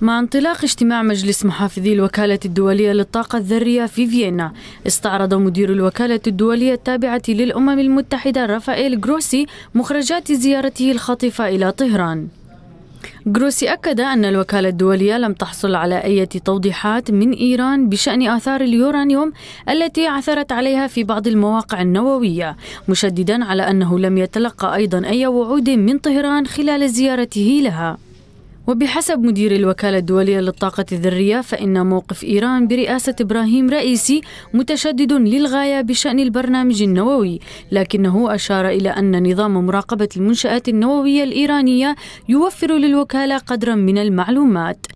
مع انطلاق اجتماع مجلس محافظي الوكالة الدولية للطاقة الذرية في فيينا استعرض مدير الوكالة الدولية التابعة للأمم المتحدة رافائيل جروسي مخرجات زيارته الخاطفة إلى طهران جروسي أكد أن الوكالة الدولية لم تحصل على أي توضيحات من إيران بشأن آثار اليورانيوم التي عثرت عليها في بعض المواقع النووية مشددا على أنه لم يتلقى أيضا أي وعود من طهران خلال زيارته لها وبحسب مدير الوكالة الدولية للطاقة الذرية فإن موقف إيران برئاسة إبراهيم رئيسي متشدد للغاية بشأن البرنامج النووي لكنه أشار إلى أن نظام مراقبة المنشآت النووية الإيرانية يوفر للوكالة قدرا من المعلومات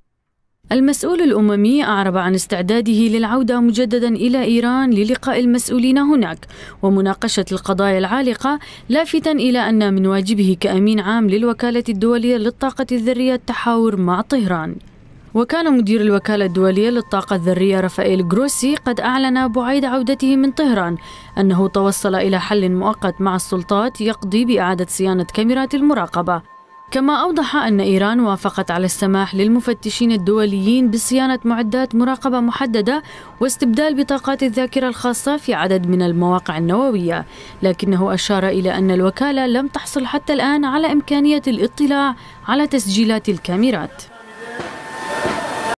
المسؤول الأممي أعرب عن استعداده للعودة مجددا إلى إيران للقاء المسؤولين هناك ومناقشة القضايا العالقة لافتا إلى أن من واجبه كأمين عام للوكالة الدولية للطاقة الذرية التحاور مع طهران وكان مدير الوكالة الدولية للطاقة الذرية رافائيل جروسي قد أعلن بعيد عودته من طهران أنه توصل إلى حل مؤقت مع السلطات يقضي بإعادة صيانة كاميرات المراقبة كما أوضح أن إيران وافقت على السماح للمفتشين الدوليين بصيانة معدات مراقبة محددة واستبدال بطاقات الذاكرة الخاصة في عدد من المواقع النووية، لكنه أشار إلى أن الوكالة لم تحصل حتى الآن على إمكانية الاطلاع على تسجيلات الكاميرات.